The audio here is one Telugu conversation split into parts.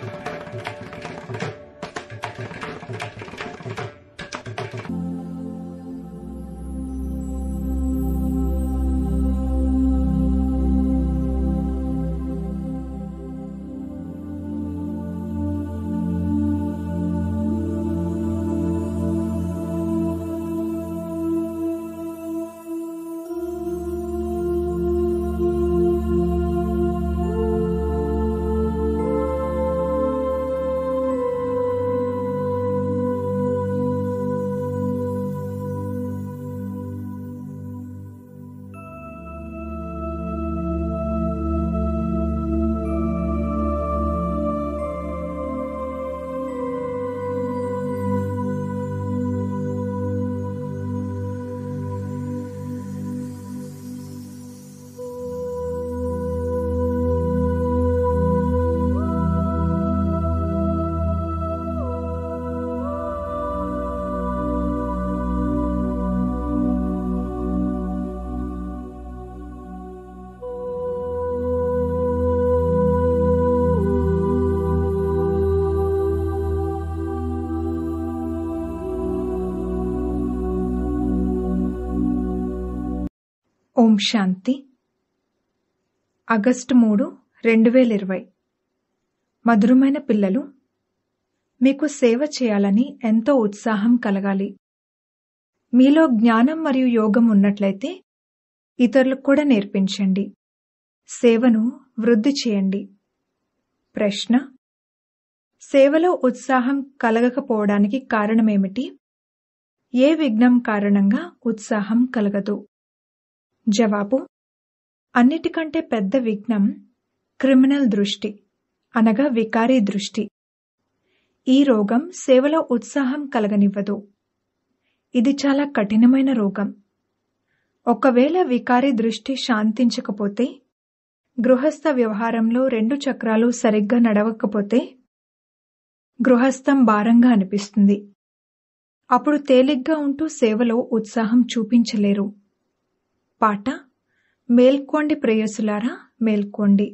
Bye-bye. ఓం శాంతి ఆగస్టు మూడు రెండు వేల ఇరవై మధురమైన పిల్లలు మీకు సేవ చేయాలని ఎంతో ఉత్సాహం కలగాలి మీలో జ్ఞానం మరియు యోగం ఉన్నట్లయితే ఇతరులకు కూడా నేర్పించండి సేవను వృద్ధి చేయండి ప్రశ్న సేవలో ఉత్సాహం కలగకపోవడానికి కారణమేమిటి ఏ విఘ్నం కారణంగా ఉత్సాహం కలగదు జవాబు అన్నిటికంటే పెద్ద విఘ్నం క్రిమినల్ దృష్టి అనగా వికారీ దృష్టి ఈ రోగం సేవలో ఉత్సాహం కలగనివ్వదు ఇది చాలా కఠినమైన రోగం ఒకవేళ వికారీ దృష్టి శాంతించకపోతే గృహస్థ వ్యవహారంలో రెండు చక్రాలు సరిగ్గా నడవకపోతే గృహస్థం భారంగా అనిపిస్తుంది అప్పుడు తేలిగ్గా ఉంటూ సేవలో ఉత్సాహం చూపించలేరు పాట మేల్కోండి ప్రేయసులారా మేల్కోండి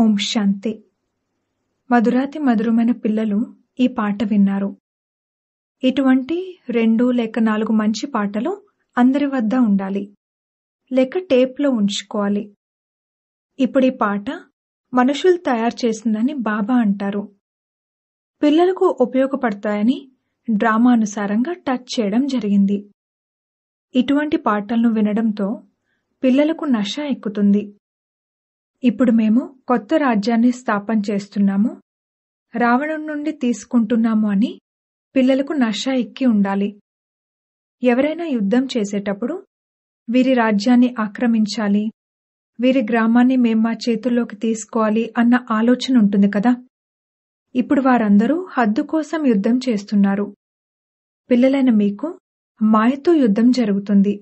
ఓం శాంతి మధురాతి మధురమైన పిల్లలు ఈ పాట విన్నారు ఇటువంటి రెండు లేక నాలుగు మంచి పాటలు అందరి వద్ద ఉండాలి లేక టేప్లో ఉంచుకోవాలి ఇప్పుడు ఈ పాట మనుషులు తయారు చేసిందని బాబా అంటారు పిల్లలకు ఉపయోగపడతాయని డ్రామానుసారంగా టచ్ చేయడం జరిగింది ఇటువంటి పాటలను వినడంతో పిల్లలకు నష ఎక్కుతుంది ఇప్పుడు మేము కొత్త రాజ్యాన్ని స్థాపన చేస్తున్నాము రావణం నుండి తీసుకుంటున్నాము అని పిల్లలకు నష ఎక్కి ఉండాలి ఎవరైనా యుద్ధం చేసేటప్పుడు వీరి రాజ్యాన్ని ఆక్రమించాలి వీరి గ్రామాన్ని మేం మా చేతుల్లోకి తీసుకోవాలి అన్న ఆలోచన ఉంటుంది కదా ఇప్పుడు వారందరూ హద్దు కోసం యుద్ధం చేస్తున్నారు పిల్లలైన మీకు మాయతో యుద్ధం జరుగుతుంది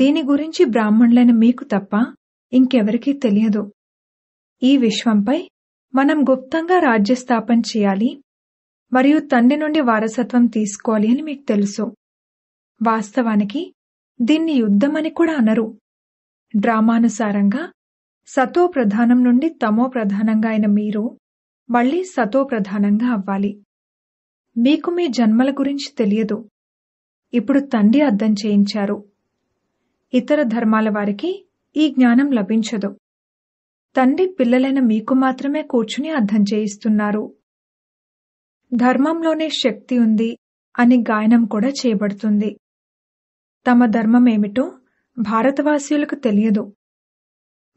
దీని గురించి బ్రాహ్మణులైన మీకు తప్ప ఇంకెవరికీ తెలియదు ఈ విశ్వంపై మనం గుప్తంగా రాజ్యస్థాపన చేయాలి మరియు తండ్రి నుండి వారసత్వం తీసుకోవాలి అని మీకు తెలుసు వాస్తవానికి దీన్ని యుద్ధమని కూడా అనరు డ్రామానుసారంగా సతో ప్రధానం నుండి తమో ప్రధానంగా అయిన మీరు మళ్ళీ సతో ప్రధానంగా అవ్వాలి మీకు మీ జన్మల గురించి తెలియదు ఇప్పుడు తండ్రి అర్థం చేయించారు ఇతర ధర్మాల వారికి ఈ జ్ఞానం లభించదు తండ్రి పిల్లలైన మీకు మాత్రమే కూర్చుని అర్థం చేయిస్తున్నారు ధర్మంలోనే శక్తి ఉంది అని గాయనం కూడా చేయబడుతుంది తమ ధర్మం ఏమిటో భారతవాసీయులకు తెలియదు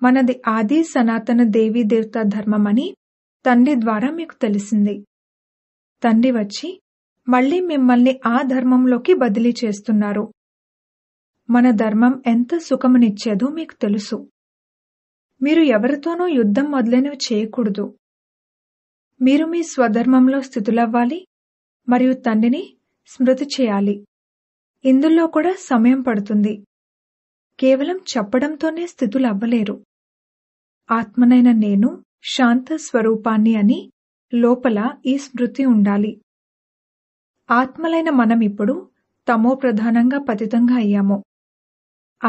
మనది ఆది సనాతన దేవీ దేవతా ధర్మమని తండ్రి ద్వారా మీకు తెలిసింది తండ్రి వచ్చి మళ్లీ మిమ్మల్ని ఆ ధర్మంలోకి బదిలీ చేస్తున్నారు మన ధర్మం ఎంత సుఖమునిచ్చేదో మీకు తెలుసు మీరు ఎవరితోనూ యుద్ధం మొదలైనవి చేయకూడదు మీరు మీ స్వధర్మంలో స్థితులవ్వాలి మరియు తండ్రిని స్మృతి చేయాలి ఇందులో కూడా సమయం పడుతుంది కేవలం చెప్పడంతోనే స్థితులవ్వలేరు ఆత్మనైన నేను శాంత స్వరూపాన్ని అని లోపల ఈ స్మృతి ఉండాలి ఆత్మలైన మనం ఇప్పుడు తమో ప్రధానంగా పతితంగా అయ్యాము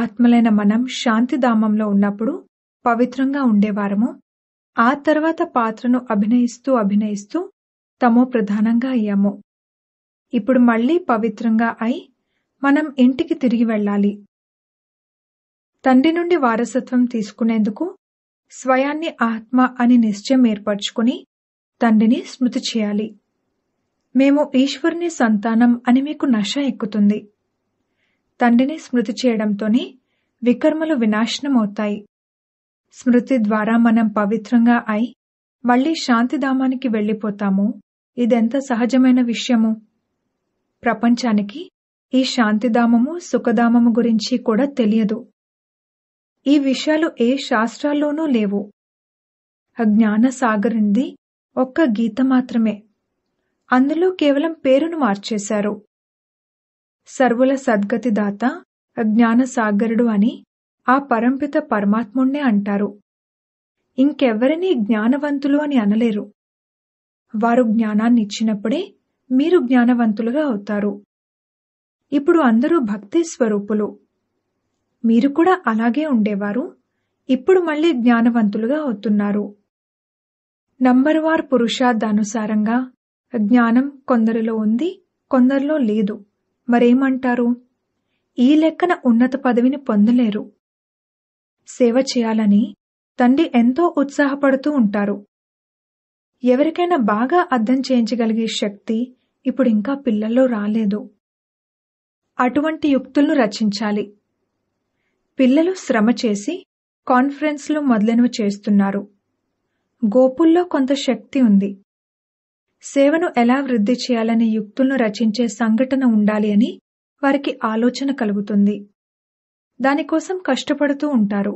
ఆత్మలైన మనం శాంతిధామంలో ఉన్నప్పుడు పవిత్రంగా ఉండేవారము ఆ తర్వాత పాత్రను అభినయిస్తూ అభినయిస్తూ తమో ప్రధానంగా అయ్యాము ఇప్పుడు మళ్లీ పవిత్రంగా అయి మనం ఇంటికి తిరిగి వెళ్ళాలి తండ్రి నుండి వారసత్వం తీసుకునేందుకు స్వయాన్ని ఆత్మ అని నిశ్చయం ఏర్పరచుకుని తండ్రిని స్మృతి చేయాలి మేము ఈశ్వరుని సంతానం అని మీకు నశ ఎక్కుతుంది తండ్రిని స్మృతి చేయడంతోనే వికర్మలు వినాశనమవుతాయి స్మృతి ద్వారా మనం పవిత్రంగా అయి మళ్లీ శాంతిధామానికి వెళ్ళిపోతాము ఇదెంత సహజమైన విషయము ప్రపంచానికి ఈ శాంతిధామము సుఖధామము గురించి కూడా తెలియదు ఈ విషయాలు ఏ శాస్త్రాల్లోనూ లేవు అజ్ఞాన ఒక్క గీత మాత్రమే అందులో కేవలం పేరును మార్చేశారు సర్వుల సద్గతిదాత జ్ఞానసాగరుడు అని ఆ పరంపిత పరమాత్ముణ్ణే అంటారు ఇంకెవ్వరినీ జ్ఞానవంతులు అని అనలేరు వారు జ్ఞానాన్ని ఇచ్చినప్పుడే మీరు జ్ఞానవంతులుగా అవుతారు ఇప్పుడు అందరూ భక్తి స్వరూపులు మీరు కూడా అలాగే ఉండేవారు ఇప్పుడు మళ్ళీ జ్ఞానవంతులుగా అవుతున్నారు వార్ పురుషార్థానుసారంగా జ్ఞానం కొందరిలో ఉంది కొందరిలో లేదు మరేమంటారు ఈ లెక్కన ఉన్నత పదవిని పొందలేరు సేవ చేయాలని తండ్రి ఎంతో ఉత్సాహపడుతూ ఉంటారు ఎవరికైనా బాగా అర్థం చేయించగలిగే శక్తి ఇప్పుడు ఇంకా పిల్లల్లో రాలేదు అటువంటి యుక్తులను రచించాలి పిల్లలు శ్రమ చేసి కాన్ఫరెన్స్లు మొదలైనవి చేస్తున్నారు గోపుల్లో కొంత శక్తి ఉంది సేవను ఎలా వృద్ధి చేయాలనే యుక్తులను రచించే సంఘటన ఉండాలి అని వారికి ఆలోచన కలుగుతుంది దానికోసం కష్టపడుతూ ఉంటారు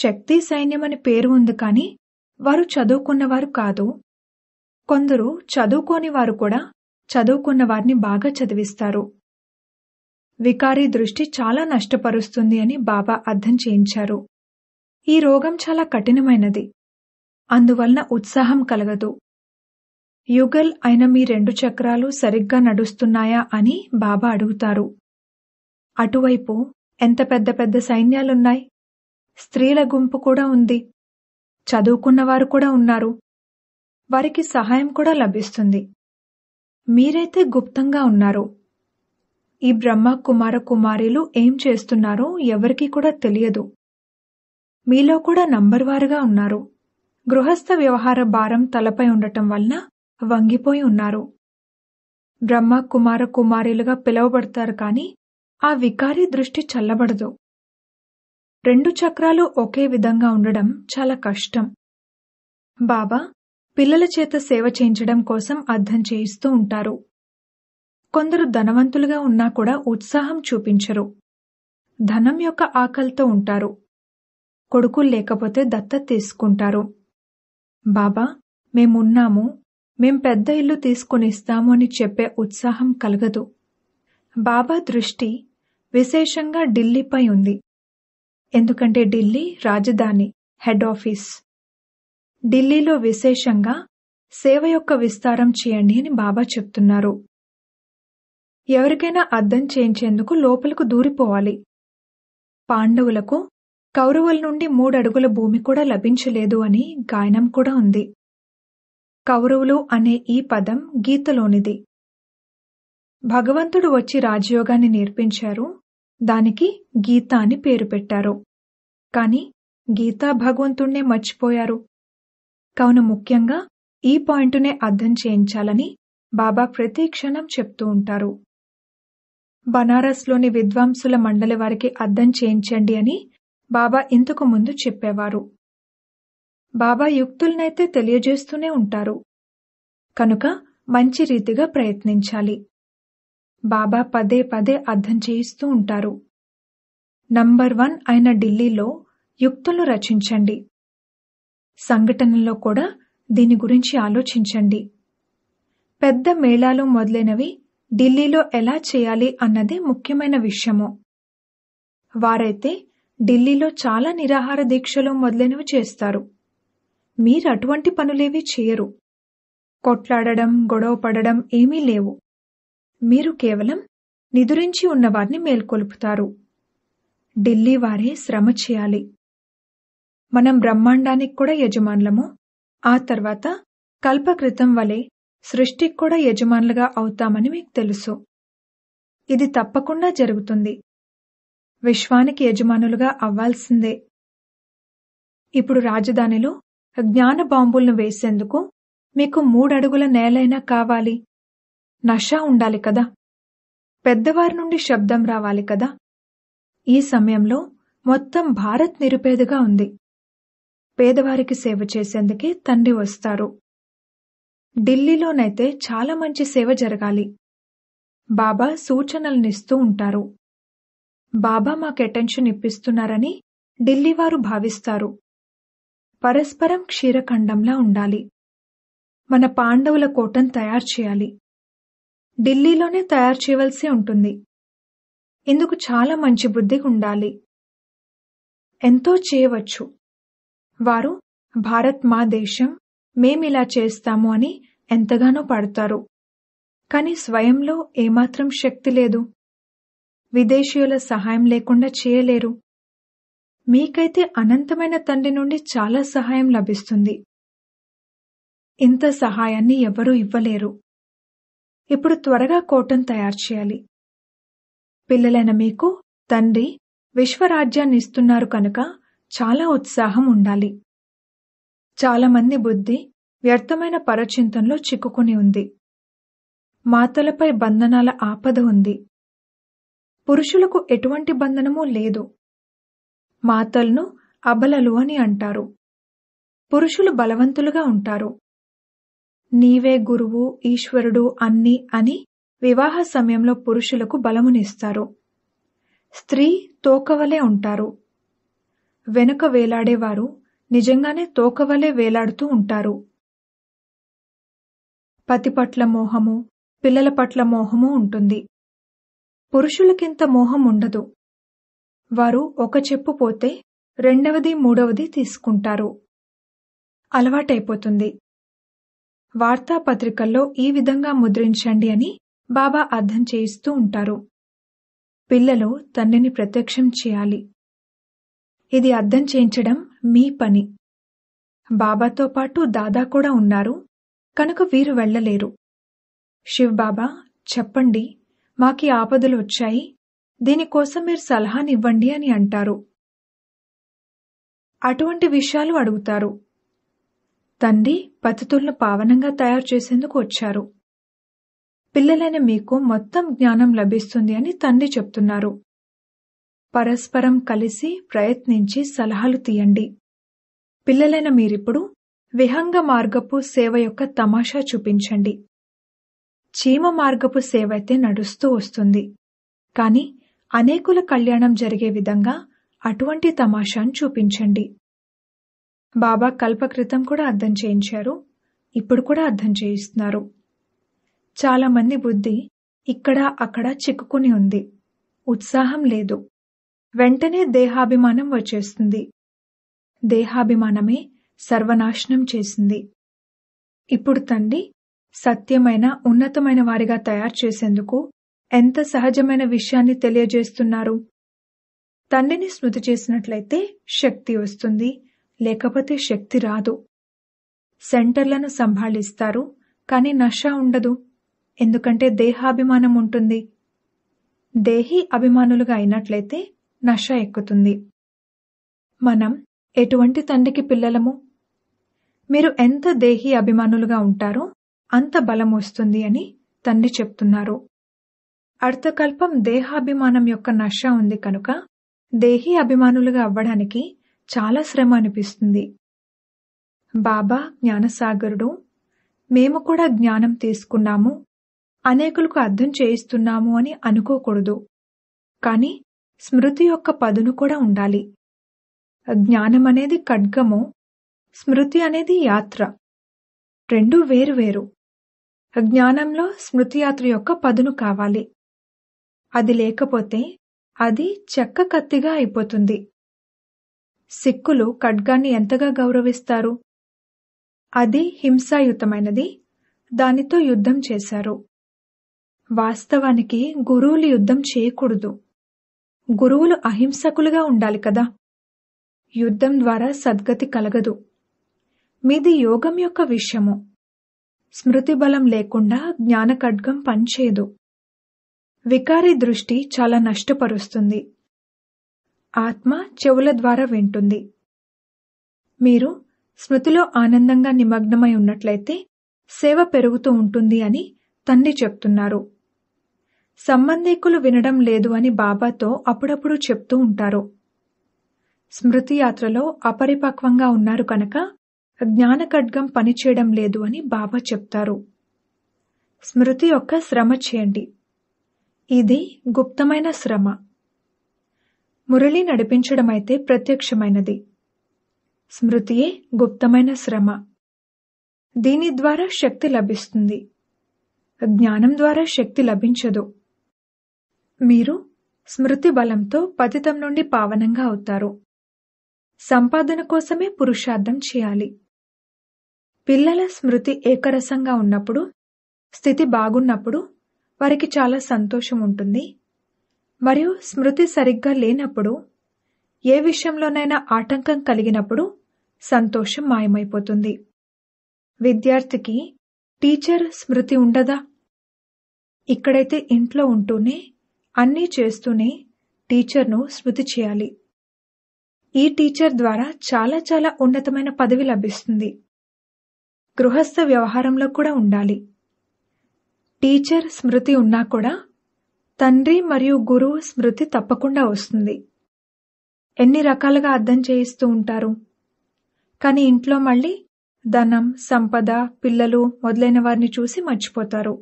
శక్తి సైన్యం అని పేరు ఉంది కానీ వారు చదువుకున్నవారు కాదు కొందరు చదువుకోని వారు కూడా చదువుకున్న వారిని బాగా చదివిస్తారు వికారీ దృష్టి చాలా నష్టపరుస్తుంది అని బాబా అర్థం చేయించారు ఈ రోగం చాలా కఠినమైనది అందువలన ఉత్సాహం కలగదు యుగల్ అయిన మీ రెండు చక్రాలు సరిగ్గా నడుస్తున్నాయా అని బాబా అడుగుతారు అటువైపు ఎంత పెద్ద పెద్ద సైన్యాలున్నాయి స్త్రీల గుంపు కూడా ఉంది చదువుకున్నవారు కూడా ఉన్నారు వారికి సహాయం కూడా లభిస్తుంది మీరైతే గుప్తంగా ఉన్నారు ఈ బ్రహ్మ కుమార కుమారిలు ఏం చేస్తున్నారో ఎవరికీ కూడా తెలియదు మీలో కూడా నంబర్వారుగా ఉన్నారు గృహస్థ వ్యవహార భారం తలపై ఉండటం వలన వంగిపోయి ఉన్నారు బ్రహ్మ కుమార కుమారులుగా పిలువబడతారు కాని ఆ వికారి దృష్టి చల్లబడదు రెండు చక్రాలు ఒకే విధంగా ఉండడం చాలా కష్టం బాబా పిల్లల చేత సేవ చేయించడం కోసం అర్థం చేయిస్తూ ఉంటారు కొందరు ధనవంతులుగా ఉన్నా కూడా ఉత్సాహం చూపించరు ధనం యొక్క ఆకలితో ఉంటారు కొడుకు లేకపోతే దత్త తీసుకుంటారు బాబా మేమున్నాము మేం పెద్ద ఇల్లు తీసుకునిస్తాము అని చెప్పే ఉత్సాహం కలగదు బాబా దృష్టి విశేషంగా ఢిల్లీపై ఉంది ఎందుకంటే ఢిల్లీ రాజధాని హెడ్ ఆఫీస్ ఢిల్లీలో విశేషంగా సేవ యొక్క విస్తారం చేయండి అని బాబా చెప్తున్నారు ఎవరికైనా అర్థం చేయించేందుకు లోపలకు దూరిపోవాలి పాండవులకు కౌరవుల నుండి మూడడుగుల భూమి కూడా లభించలేదు అని గాయనం కూడా ఉంది కౌరవులు అనే ఈ పదం గీతలోనిది భగవంతుడు వచ్చి రాజయోగాన్ని నేర్పించారు దానికి గీత అని పేరు పెట్టారు కాని గీతా భగవంతుణ్ణే మర్చిపోయారు కావున ముఖ్యంగా ఈ పాయింటునే అర్థం చేయించాలని బాబా ప్రతి క్షణం చెప్తూ ఉంటారు బనారస్లోని విద్వాంసుల మండలి వారికి అర్థం చేయించండి అని బాబా ఇంతకు ముందు చెప్పేవారు బాబా యుక్తుల్నైతే తెలియజేస్తూనే ఉంటారు కనుక మంచి రీతిగా ప్రయత్నించాలి బాబా పదే పదే అర్థం చేయిస్తూ ఉంటారు నంబర్ వన్ అయిన ఢిల్లీలో యుక్తులు రచించండి సంఘటనలో కూడా దీని గురించి ఆలోచించండి పెద్ద మేళాలు మొదలైనవి ఢిల్లీలో ఎలా చేయాలి అన్నది ముఖ్యమైన విషయము వారైతే ఢిల్లీలో చాలా నిరాహార దీక్షలు మొదలైనవి చేస్తారు మీరు అటువంటి పనులేవీ చేయరు కొట్లాడడం గొడవపడడం ఏమీ లేవు మీరు కేవలం నిదురించి ఉన్నవారిని మేల్కొల్పుతారు ఢిల్లీ వారే శ్రమ చేయాలి మనం బ్రహ్మాండానికి కూడా యజమానులము ఆ తర్వాత కల్పకృతం వలె సృష్టికి కూడా యజమానులుగా అవుతామని మీకు తెలుసు ఇది తప్పకుండా జరుగుతుంది విశ్వానికి యజమానులుగా అవ్వాల్సిందే ఇప్పుడు రాజధానిలో జ్ఞాన బాంబుల్ను వేసేందుకు మీకు మూడడుగుల నేలైనా కావాలి నషా ఉండాలి కదా పెద్దవారి నుండి శబ్దం రావాలి కదా ఈ సమయంలో మొత్తం భారత్ నిరుపేదగా ఉంది పేదవారికి సేవ చేసేందుకే తండ్రి వస్తారు ఢిల్లీలోనైతే చాలా మంచి సేవ జరగాలి బాబా సూచనలనిస్తూ ఉంటారు బాబా మాకు అటెన్షన్ ఇప్పిస్తున్నారని ఢిల్లీవారు భావిస్తారు పరస్పరం క్షీరఖండంలా ఉండాలి మన పాండవుల కోటను తయారు చేయాలి ఢిల్లీలోనే తయారు చేయవలసి ఉంటుంది ఇందుకు చాలా మంచి బుద్ధి ఉండాలి ఎంతో చేయవచ్చు వారు భారత్ మా దేశం మేమిలా చేస్తాము అని ఎంతగానో పడతారు కాని స్వయంలో ఏమాత్రం శక్తి లేదు విదేశీయుల సహాయం లేకుండా చేయలేరు మీకైతే అనంతమైన తండ్రి నుండి చాలా సహాయం లభిస్తుంది ఇంత సహాయాన్ని ఎవరూ ఇవ్వలేరు ఇప్పుడు త్వరగా కోటం తయారు చేయాలి పిల్లలైన మీకు తండ్రి విశ్వరాజ్యాన్ని ఇస్తున్నారు కనుక చాలా ఉత్సాహం ఉండాలి చాలామంది బుద్ధి వ్యర్థమైన పరచింతనలో చిక్కుకుని ఉంది మాతలపై బంధనాల ఆపద ఉంది పురుషులకు ఎటువంటి బంధనమూ లేదు మాతలను అబలలు అని అంటారు పురుషులు బలవంతులుగా ఉంటారు నీవే గురువు ఈశ్వరుడు అన్ని అని వివాహ సమయంలో పురుషులకు బలమునిస్తారు స్త్రీ తోకవలే ఉంటారు వెనుక వేలాడేవారు నిజంగానే తోకవలే వేలాడుతూ ఉంటారు పతి పట్ల మోహము పిల్లల పట్ల మోహము ఉంటుంది పురుషులకింత మోహం ఉండదు వారు ఒక చెప్పు పోతే రెండవది మూడవది తీసుకుంటారు అలవాటైపోతుంది వార్తాపత్రికల్లో ఈ విధంగా ముద్రించండి అని బాబా అర్థం చేయిస్తూ ఉంటారు పిల్లలు తండ్రిని ప్రత్యక్షం చేయాలి ఇది అర్థం చేయించడం మీ పని బాబాతో పాటు దాదా కూడా ఉన్నారు కనుక వీరు వెళ్లలేరు శివ్ బాబా చెప్పండి మాకి ఆపదలు వచ్చాయి దీనికోసం మీరు సలహానివ్వండి అని అంటారు అటువంటి విషయాలు అడుగుతారు తండ్రి పతితులను పావనంగా తయారు చేసేందుకు వచ్చారు పిల్లలైన మీకు మొత్తం జ్ఞానం లభిస్తుంది అని తండ్రి చెప్తున్నారు పరస్పరం కలిసి ప్రయత్నించి సలహాలు తీయండి పిల్లలైన మీరిప్పుడు విహంగ మార్గపు సేవ యొక్క తమాషా చూపించండి చీమ మార్గపు సేవ అయితే నడుస్తూ వస్తుంది కానీ అనేకుల కళ్యాణం జరిగే విధంగా అటువంటి తమాషాను చూపించండి బాబా కల్పకృతం కూడా అర్థం చేయించారు ఇప్పుడు కూడా అర్థం చేయిస్తున్నారు చాలామంది బుద్ధి ఇక్కడ అక్కడ చిక్కుకుని ఉంది ఉత్సాహం లేదు వెంటనే దేహాభిమానం వచ్చేస్తుంది దేహాభిమానమే సర్వనాశనం చేసింది ఇప్పుడు తండ్రి సత్యమైన ఉన్నతమైన వారిగా తయారు చేసేందుకు ఎంత సహజమైన విషయాన్ని తెలియజేస్తున్నారు తండ్రిని స్మృతి చేసినట్లయితే శక్తి వస్తుంది లేకపోతే శక్తి రాదు సెంటర్లను సంభాళిస్తారు కానీ నష ఉండదు ఎందుకంటే దేహాభిమానం ఉంటుంది దేహి అభిమానులుగా అయినట్లయితే నష ఎక్కుతుంది మనం ఎటువంటి తండ్రికి పిల్లలము మీరు ఎంత దేహి అభిమానులుగా ఉంటారో అంత బలం వస్తుంది అని తండ్రి చెప్తున్నారు అర్థకల్పం దేహాభిమానం యొక్క నష్ట ఉంది కనుక దేహీ అభిమానులుగా అవ్వడానికి చాలా శ్రమ అనిపిస్తుంది బాబా జ్ఞానసాగరుడు మేము కూడా జ్ఞానం తీసుకున్నాము అనేకులకు అర్థం చేయిస్తున్నాము అని అనుకోకూడదు కాని స్మృతి యొక్క పదును కూడా ఉండాలి జ్ఞానం అనేది ఖడ్గము స్మృతి అనేది యాత్ర రెండు వేరువేరు జ్ఞానంలో స్మృతియాత్ర యొక్క పదును కావాలి అది లేకపోతే అది చెక్క కత్తిగా అయిపోతుంది సిక్కులు ఖడ్గాన్ని ఎంతగా గౌరవిస్తారు అది హింసాయుతమైనది దానితో యుద్ధం చేశారు వాస్తవానికి గురువులు యుద్ధం చేయకూడదు గురువులు అహింసకులుగా ఉండాలి కదా యుద్ధం ద్వారా సద్గతి కలగదు మీది యోగం యొక్క విషయము స్మృతి బలం లేకుండా జ్ఞానఖడ్గం పనిచేయదు వికారి దృష్టి చాలా నష్టపరుస్తుంది ఆత్మ చెవుల ద్వారా వింటుంది మీరు స్మృతిలో ఆనందంగా నిమగ్నమై ఉన్నట్లయితే సేవ పెరుగుతూ ఉంటుంది అని తండ్రి చెప్తున్నారు సంబంధికులు వినడం లేదు అని బాబాతో అప్పుడప్పుడు చెప్తూ ఉంటారు స్మృతి యాత్రలో అపరిపక్వంగా ఉన్నారు కనుక జ్ఞాన ఖడ్గం పనిచేయడం లేదు అని బాబా చెప్తారు స్మృతి యొక్క శ్రమ చేయండి ఇది గుప్తమైన శ్రమ మురళి నడిపించడమైతే ప్రత్యక్షమైనది స్మృతియే గుప్తమైన శ్రమ దీని ద్వారా శక్తి లభిస్తుంది జ్ఞానం ద్వారా శక్తి లభించదు మీరు స్మృతి బలంతో పతితం నుండి పావనంగా అవుతారు సంపాదన కోసమే పురుషార్థం చేయాలి పిల్లల స్మృతి ఏకరసంగా ఉన్నప్పుడు స్థితి బాగున్నప్పుడు వారికి చాలా సంతోషం ఉంటుంది మరియు స్మృతి సరిగ్గా లేనప్పుడు ఏ విషయంలోనైనా ఆటంకం కలిగినప్పుడు సంతోషం మాయమైపోతుంది విద్యార్థికి టీచర్ స్మృతి ఉండదా ఇక్కడైతే ఇంట్లో ఉంటూనే అన్నీ చేస్తూనే టీచర్ను స్మృతి చేయాలి ఈ టీచర్ ద్వారా చాలా చాలా ఉన్నతమైన పదవి లభిస్తుంది గృహస్థ వ్యవహారంలో కూడా ఉండాలి టీచర్ స్మృతి ఉన్నా కూడా తండ్రి మరియు గురువు స్మృతి తప్పకుండా వస్తుంది ఎన్ని రకాలుగా అర్థం చేయిస్తూ ఉంటారు కానీ ఇంట్లో మళ్ళీ ధనం సంపద పిల్లలు మొదలైన వారిని చూసి మర్చిపోతారు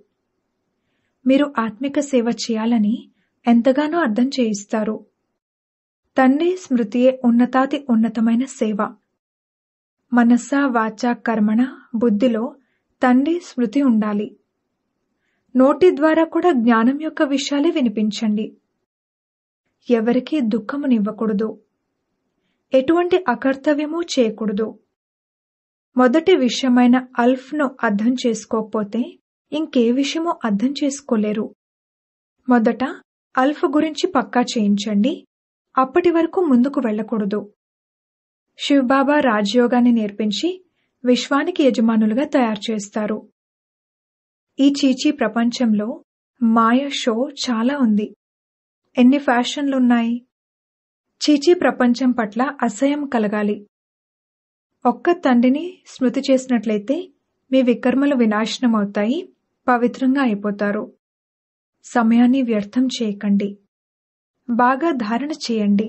మీరు ఆత్మిక సేవ చేయాలని ఎంతగానో అర్థం చేయిస్తారు తండ్రి స్మృతియే ఉన్నతాతి ఉన్నతమైన సేవ మనస వాచ కర్మణ బుద్ధిలో తండ్రి స్మృతి ఉండాలి నోటి ద్వారా కూడా జ్ఞానం యొక్క విషయాలే వినిపించండి ఎవరికీ దుఃఖమునివ్వకూడదు ఎటువంటి అకర్తవ్యము చేయకూడదు మొదటి విషయమైన అల్ఫ్ను అర్థం చేసుకోకపోతే ఇంకే విషయమో అర్థం చేసుకోలేరు మొదట అల్ఫ్ గురించి పక్కా చేయించండి అప్పటి వరకు ముందుకు వెళ్ళకూడదు శివబాబా రాజయోగాన్ని నేర్పించి విశ్వానికి యజమానులుగా తయారు చేస్తారు ఈ చీచీ ప్రపంచంలో మాయ షో చాలా ఉంది ఎన్ని ఫ్యాషన్లున్నాయి చీచీ ప్రపంచం పట్ల అసహ్యం కలగాలి ఒక్క తండ్రిని స్మృతి చేసినట్లయితే మీ వికర్మలు వినాశనమవుతాయి పవిత్రంగా అయిపోతారు సమయాన్ని వ్యర్థం చేయకండి బాగా ధారణ చేయండి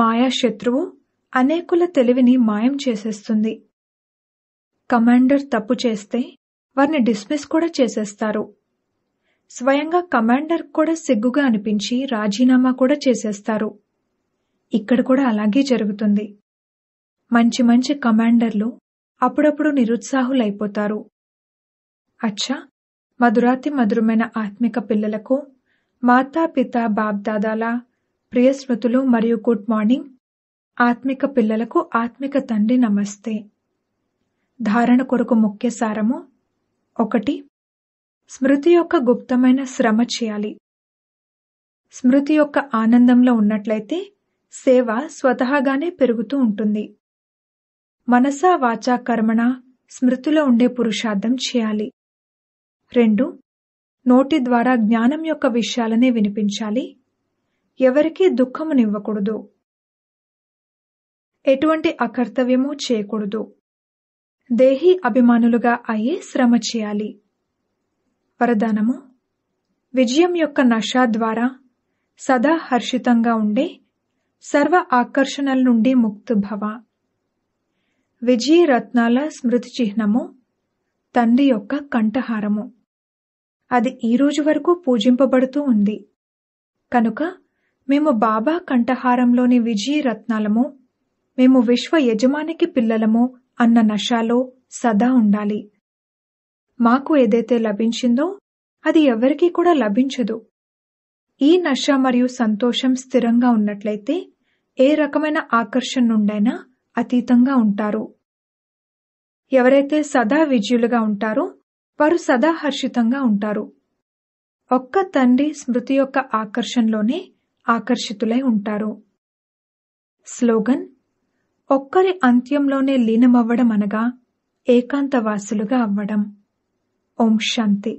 మాయా శత్రువు అనేకుల తెలివిని మాయం చేసేస్తుంది కమాండర్ తప్పు చేస్తే వారిని డిస్మిస్ కూడా చేసేస్తారు స్వయంగా కమాండర్ కూడా సిగ్గుగా అనిపించి రాజీనామా కూడా చేసేస్తారు ఇక్కడ కూడా అలాగే జరుగుతుంది మంచి మంచి కమాండర్లు అప్పుడప్పుడు నిరుత్సాహులైపోతారు అచ్చా మధురాతి మధురమైన ఆత్మిక పిల్లలకు మాతాపిత బాబ్దాదాల ప్రియ స్మృతులు మరియు గుడ్ మార్నింగ్ ఆత్మిక పిల్లలకు ఆత్మిక తండ్రి నమస్తే ధారణ కొరకు ముఖ్య సారము ఒకటి స్మృతి యొక్క గుప్తమైన శ్రమ చేయాలి స్మృతి యొక్క ఆనందంలో ఉన్నట్లయితే సేవ స్వతహాగానే పెరుగుతూ ఉంటుంది మనసా వాచా కర్మణ స్మృతిలో ఉండే పురుషార్థం చేయాలి రెండు నోటి ద్వారా జ్ఞానం యొక్క విషయాలనే వినిపించాలి ఎవరికీ దుఃఖమునివ్వకూడదు ఎటువంటి అకర్తవ్యము చేయకూడదు దేహి అభిమానులుగా అయి శ్రమ చేయాలి వరదానము విజయం యొక్క నష ద్వారా సదా హర్షితంగా ఉండే సర్వ ఆకర్షణల నుండి ముక్తుభవ విజయ రత్నాల స్మృతి చిహ్నము తండ్రి యొక్క కంఠహారము అది ఈ రోజు వరకు పూజింపబడుతూ ఉంది కనుక మేము బాబా కంఠహారంలోని విజయ రత్నాలము మేము విశ్వ యజమానికి పిల్లలము అన్న నషాలో సదా ఉండాలి మాకు ఏదైతే లభించిందో అది ఎవరికీ కూడా లభించదు ఈ నష మరియు సంతోషం స్థిరంగా ఉన్నట్లయితే ఏ రకమైన ఆకర్షణ నుండైనా అతీతంగా ఉంటారు ఎవరైతే సదా విజయులుగా ఉంటారో వారు సదా హర్షితంగా ఉంటారు ఒక్క తండ్రి స్మృతి యొక్క ఆకర్షణలోనే ఆకర్షితులై ఉంటారు స్లోగన్ ఒక్కరి అంత్యంలోనే లీనమవ్వడం అనగా ఏకాంతవాసులుగా అవ్వడం ఓం శాంతి